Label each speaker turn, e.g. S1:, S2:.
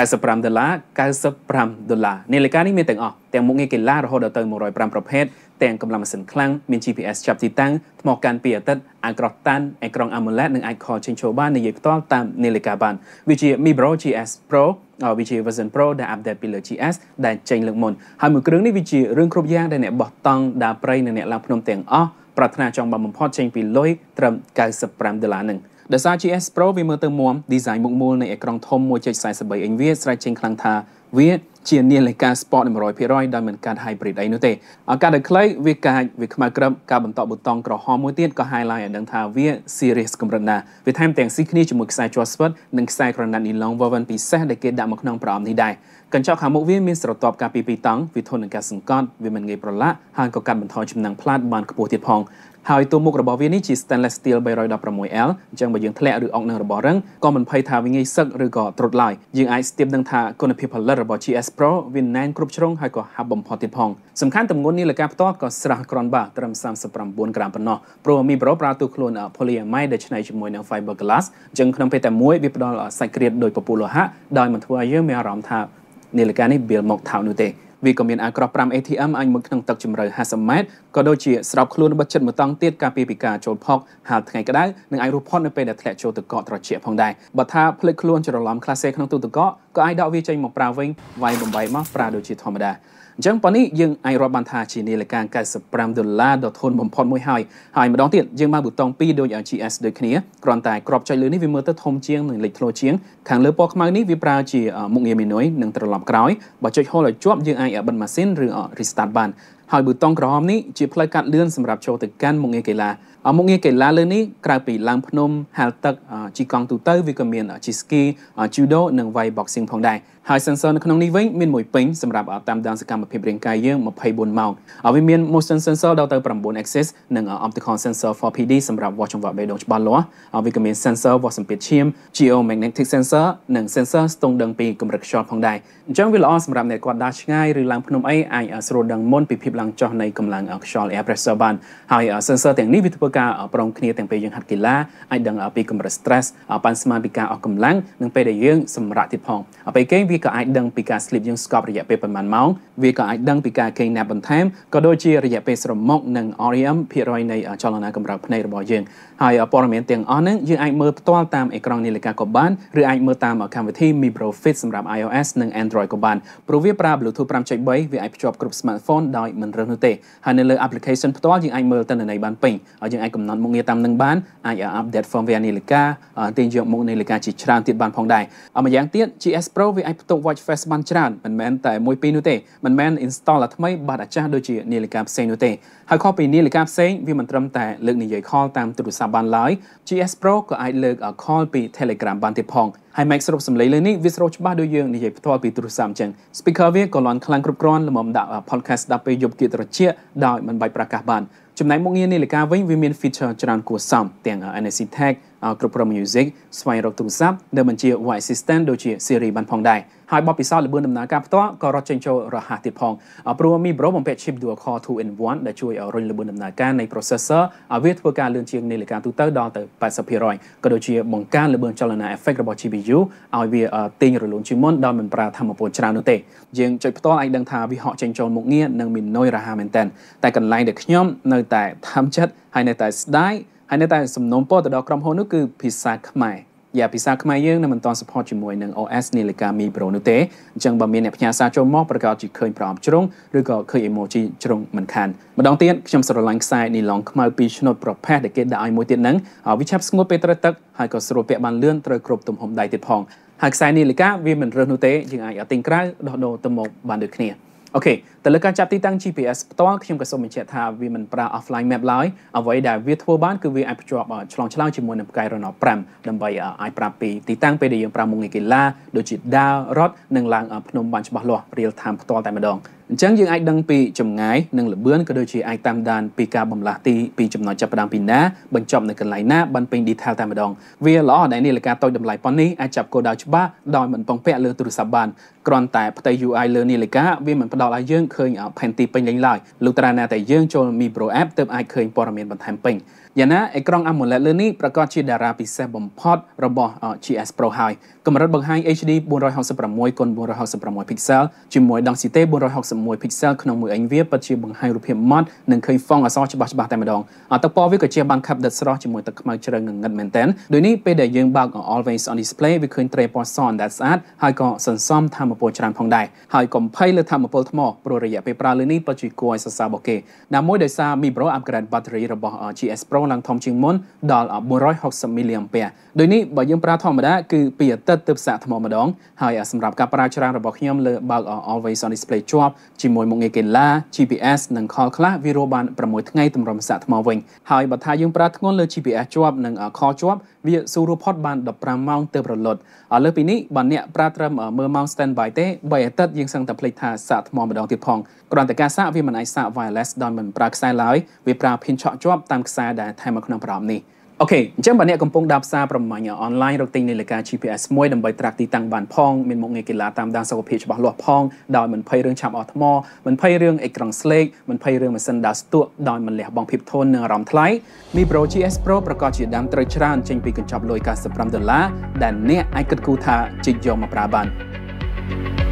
S1: 95ដុល្លារ95ដុល្លារនាឡិកានេះមានទាំងអស់ទាំងមុខងារកីឡារហូតដល់ទៅ105ប្រភេទទាំងកម្លាំងម៉ាស៊ីនខ្លាំងមាន GPS ចាប់ទីតាំងថ្មកាន់ពីអតីតអាក្រោះតាន់អេក្រង់ AMOLED និងអាចខលចេញចូលបាននិយាយផ្ទាល់តាមនាឡិកាបានវាជា Mi Pro GS Pro វាជា version Pro ដែល update ពីលើ GS ដែលចេញលើកមុនហើយមួយគ្រឿងនេះវាជារឿងគ្រប់យ៉ាងដែលអ្នកបោះតង់ដាប្រៃនិងអ្នកឡើងភ្នំទាំងអស់ប្រាថ្នាចង់បានបំផុតចេញពីលុយត្រឹម95ដុល្លារនឹង។ដោយសារ GS Pro វាមើលទៅមុំ design មុខមូលនៃអេក្រង់ធំ1.43អ៊ីញវាស្រេចចេញខ្លាំងថាវាជានាឡិកា Sport 100%ដោយមិនកាត់ hybrid អីនោះទេឱកាសដែលខ្លីវាកាចវាខ្មៅក្រឹបការបន្តប៊ូតុងក្រហមមួយទៀតក៏ highlight ឲ្យដឹងថាវា serious កម្រិតណាវាថែមទាំងស៊ីគ្នាជាមួយខ្សែជ័រស្វិតនិងខ្សែក្រណាត់ nylon woven ពិសេសដែលគេដាក់មកក្នុងប្រអប់នេះដែរកញ្ចក់ខាងមុខវាមានស្រទាប់ការពារពីតង់វាធន់នឹងការសង្កត់វាមិនងាយប្រឡាក់ហើយក៏កាត់បន្ថយចំណាំងផ្លាតបានខ្ពស់ទៀតផងហើយតួមុខរបស់វានេះជា stainless steel 316L អញ្ចឹងបើយើងធ្លាក់ឬអុកនឹងរបស់រឹងក៏មិនភ័យថាវាងាយសឹកឬក៏ត្រុតឡើយយើងអាចស្ទាបនឹងថាគុណភាពផលិតរបស់ GS Pro វាណែនគ្រប់ជ្រុងហើយក៏ហាប់បំផុតទៀតផងសំខាន់ទម្ងន់នីលកាផ្ទាត់ក៏ស្រស់ក្រាន់បាទត្រឹម39ក្រាមប៉ុណ្ណោះព្រោះ Mi Pro ប្រើទូខ្លួន polyamide ដែលច្នៃជាមួយនឹង fiber glass អញ្ចឹងក្នុងពេលតែមួយវាផ្ដល់សាច់ក្រៀតដោយពពុះលោហៈដោយមិនធ្វើឲ្យយើងមានអារម្មណ៍ថានីលកានេះបៀលមកថោកនោះទេវាក៏មានអាក្រោះ5 ATM អាចមុតក្នុងទឹកជម្រៅ50ម៉ែត្រក៏ដូចជាស្រោបខ្លួនរបស់ចិត្តមួយតង់ទៀតការពារពីការចូលផុកហាលថ្ងៃក្តៅនិងអាចរស់ផុតនៅពេលដែលធ្លាក់ចូលទឹកកកត្រជាក់ផងដែរបើថាភ្លេចខ្លួនច្រឡំខ្លាសេក្នុងទូទឹកកកក៏អាចដកវាចេញមកប្រើវិញវាយបំបីមកប្រើដូចជាធម្មតាអញ្ចឹងប៉ុនេះយើងអាចរាប់បានថាជានាឡិកា95ដុល្លារដ៏ធន់បំផុតមួយហើយហើយម្ដងទៀតយើងមកប៊ូតុង2ដូច GS ដូចគ្នាគ្រាន់តែក្របចុចលើនេះវាមើលទៅធំជាងនិងលេចធ្លោជាងខាងលើពណ៌ខ្មៅនេះវាប្រើជាមុខងារមេនុយនិងត្រឡប់ក្រោយបើចុច hold ឲ្យជាប់យើងអាចបិទម៉ាស៊ីនឬ restart បានហើយប៊ូតុងក្រហមនេះជាផ្លូវកាត់លឿនសម្រាប់ចូលទៅកាន់មុខងារកីឡាមុខងារកីឡាលើនេះក្រៅពីឡើងភ្នំហាលទឹកជីកង់ទូទៅវាក៏មានជីស្គីជូដូនិងវាយ boxing ផងដែរហើយ sensor នៅក្នុងនេះវិញមានមួយពេញសម្រាប់តាមដានសកម្មភាពរាងកាយយើង24ម៉ោងវាមាន motion sensor ដល់ទៅ9 axis និង optical sensor 4PD សម្រាប់វាស់ចង្វាក់បេះដូងច្បាស់លាស់វាក៏មាន sensor វាស់សម្ពាធឈាម geomagnetic sensor និង sensor ស្ទង់ដឹងពីកម្រិតខ្យល់ផងដែរអញ្ចឹងវាល្អសម្រាប់អ្នកគាត់ដើរឆ្ងាយឬឡើងភ្នំអីអាចស្រួលដឹងមុនពីភាពឡើងចុះនៃកម្លាំងខ្យល់ air pressure បានហើយ sensor ទាំងនេះវាធ្វើការប្រងគ្នាទាំងពេលយើងហាត់កីឡាអាចដឹងពីកម្រិត stress ប៉ាន់ស្មានពីការអស់កម្លាំងនិងពេលដែលយើងសម្រាកទៀតផងពេលគេងវាក៏អាចដឹងពីការ sleep យើងស្កប់រយៈពេលប្រហែលម៉ោងវាក៏អាចដឹងពីការគេងណាប់បន្ថែមក៏ដូចជារយៈពេលស្រមុកនិង REM ភាគរយនៃចលនាកម្ដៅភ្នែករបស់យើងហើយព័ត៌មានទាំងអស់ហ្នឹងយើងអាចមើលផ្ទាល់តាមអេក្រង់នាឡិកាក៏បានឬអាចមើលតាមកម្មវិធី Mi Pro Fit សម្រាប់ iOS និង Android ក៏បានព្រោះវាប្រើ Bluetooth 5.3វាអាចភ្ជាប់គ្រប់ smartphone ដោយមិនរើសនោះទេហើយនៅលើ application ផ្ទាល់យើងអាចមើលទិន្នន័យបានពេញហើយយើងអាចកំណត់មុខងារតាមនឹងបានអាច update firmware នាឡិកាទាញយកមុខនាឡិកាជាច្រើនទៀតបានផងដែរអម្យ៉ាងទៀត GS Pro វាអាចផ្ទុក watch face បានច្រើនមិនមែនតែមួយពីរនោះទេមិនមែន install អាថ្មីបាត់អាចាស់ដូចជានាឡិកាផ្សេងនោះទេហើយខុសពីនាឡិកាផ្សេងវាមិនត្រឹមតែលើកនិយាយ call តាមទូរស័ព្ទបានឡើយ GS Pro ក៏អាចលើក call ពី Telegram បានទៀតផងហើយ mic សរុបសម្លេងលើនេះវាស្រូវច្បាស់ដូចយើងនិយាយផ្ទាល់ពីទូរស័ព្ទអញ្ចឹង speaker វាក៏លន់ខ្លាំងគ្រប់គ្រាន់ល្មមដាក់ podcast ដល់ពេលយប់គៀកត្រជាក់ដោយមិនបាច់ប្រកាសបានចំណែកមុខងារនាឡិកាវិញវាមាន feature ច្រើនគួរសមទាំង NFC tag គ្រប់គ្រង music ស្វែងរកទូរស័ព្ទដែលបញ្ជា voice assistant ដូចជា Siri បានផងដែរ។ហើយបបពិសោធន៍ល្បឿនដំណើរការផ្ទាល់ក៏រត់ចេញចូលរហ័សទៀតផងព្រោះ Mi Pro បំពាក់ chip dual core 2 in 1ដែលជួយឲ្យរុញល្បឿនដំណើរការនៃ processor ឲ្យវាធ្វើការលឿនជាងនាឡិកាទូទៅដល់ទៅ80%ក៏ដូចជាបង្កើនល្បឿនចលនា effect របស់ GPU ឲ្យវាទាញរលូនជាងមុនដោយមិនប្រើធម្មពលច្រើននោះទេយើងចុចផ្ទាល់អាចដឹងថាវាហក់ចេញចូលមុខងារនិងមាននុយរហ័សមែនតើតែកន្លែងដែលខ្ញុំនៅតែតាមចិត្តហើយនៅតែស្ដាយហើយនៅតែសំណូមពរទៅដល់ក្រុមហ៊ុននោះគឺភាសាខ្មែរយ៉ាភាសាខ្មែរយើងនៅមិនទាន់ support ជាមួយនឹង OS នាឡិកា Mi Pro នោះទេអញ្ចឹងបើមានអ្នកផ្ញើសារចូលមកប្រកាសជាឃើញប្រអប់ជ្រុងឬក៏ឃើញ emoji ជ្រុងមិនខានម្ដងទៀតខ្ញុំស្រឡាញ់ខ្សែ nylon ខ្មៅពីឆ្នូតប្រផេះដែលគេដាក់ឲ្យមួយទៀតហ្នឹងវាឆាប់ស្ងួតពេលត្រូវទឹកហើយក៏ស្រួលពាក់បានលឿនត្រូវគ្រប់ទំហំដៃទៀតផងហើយខ្សែនាឡិកាវាមិនរើសនោះទេយើងអាចឲ្យទិញក្រៅដោះដូរទៅមកបានដូចគ្នាអូខេទៅលើការចាប់ទីតាំង GPS ផ្ទាល់ខ្ញុំក៏សូមបញ្ជាក់ថាវាមិនប្រើ offline map ឡើយអ្វីដែលវាធ្វើបានគឺវាអាចភ្ជាប់ឆ្លងឆ្លងជាមួយនឹងផ្កាយរណប5ដើម្បីអាចប្រាប់ពីទីតាំងពេលដែលយើងប្រើមុខងារកីឡាដូចជាដាវរត់និងឡើងភ្នំបានច្បាស់លាស់ real time ផ្ទាល់តែម្ដងអញ្ចឹងយើងអាចដឹងពីចម្ងាយនិងល្បឿនក៏ដូចជាអាចតាមដានពីការបំលាស់ទីពីចំណុចចាប់ផ្ដើមពីណាបញ្ចប់នៅកន្លែងណាបានពេញ detail តែម្ដងវាល្អដែលនាឡិកាតូចតម្លៃប៉ុននេះអាចចាប់គោលដៅច្បាស់ដោយមិនពឹងពាក់លើទូរស័ព្ទបានគ្រាន់តែផ្ទៃ UI លើនាឡិកាវាមិនផ្ដល់ឲ្យយើងឃើញផែនទីពេញលេញឡើយលុះត្រាណាតែយើងចូល Mi Pro App ទើបអាចឃើញព័ត៌មានបន្ថែមពេញយ៉ាងណាអេក្រង់ AMOLED លើនេះប្រកាសជាតារាពិសេសបំផុតរបស់ GS Pro ហើយកម្រិតបង្ហាញ HD 466x466 pixel ជាមួយ density 460 1 pixel ក្នុងមួយអេងវាពិតជាបង្ហាញរូបភាពម៉ត់និងឃើញហ្វុងអក្សរច្បាស់ច្បាស់តែម្ដងទឹកពណ៌វាក៏ជាបានខាប់ដិតស្រស់ជាមួយទឹកខ្មៅជ្រៅងងឹតមែនទែនដោយនេះពេលដែលយើងបើក Always on Display វាឃើញត្រីពណ៌សអណ្ដែតស្អាតហើយក៏សន្សំធមពលច្រើនផងដែរហើយកំភៃលើធមពលថ្មព្រោះរយៈពេលប្រើលើនេះពិតជាគួរឲ្យសរសើររបស់គេណាមួយដោយសារ Mi Pro Upgrade Battery របស់ GS Pro ឡើងធំជាងមុនដល់460 mAh ដោយនេះបើយើងប្រើធម្មតាគឺពីអាទិត្យទៅផ្សាកថ្មម្ដងហើយសម្រាប់ការប្រើច្រើនរបស់ខ្ញុំលើបើក Always on Display ជាប់ជាមួយមុខងារកីឡា GPS និងខលខ្លះវារស់បាន6ថ្ងៃទម្រាំសាកថ្មវិញហើយបើថាយើងប្រើធ្ងន់លើ GPS ជាប់និងខលជាប់វាស៊ូរផុតបាន15ម៉ោងទើបរលត់ឥឡូវពីនេះបើអ្នកប្រើត្រឹមមើលម៉ោង standby ទេ3អាទិត្យយើងសឹងតែភ្លេចថាសាកថ្មម្ដងទៀតផងគ្រាន់តែការសាកវាមិនអាចសាក wireless ដោយមិនប្រើខ្សែឡើយវាប្រើ pin ឆក់ជាប់តាមខ្សែដែលថែមមកក្នុងប្រអប់នេះអូខេអញ្ចឹងបើអ្នកកំពុងដើរផ្សារប្រមាញ់អនឡាញរកទិញនាឡិកា GPS មួយដើម្បីត្រាក់ទីតាំងបានផងមានមុខងារកីឡាតាមដានសុខភាពច្បាស់លាស់ផងដោយមិនភ័យរឿងឆាប់អស់ថ្មមិនភ័យរឿងអេក្រង់ស្លេកមិនភ័យរឿងម៉ាស៊ីនដើរស្ទក់ដោយមិនលះបង់ភាពធន់និងអារម្មណ៍ថ្លៃ Mi Pro GS Pro ប្រកាសជាដាំត្រូវច្រើន ចេញពីកញ្ចប់លុយ95ដុល្លារដែលអ្នកអាចគិតគូរថាជីកយកមកប្រើបាន thank you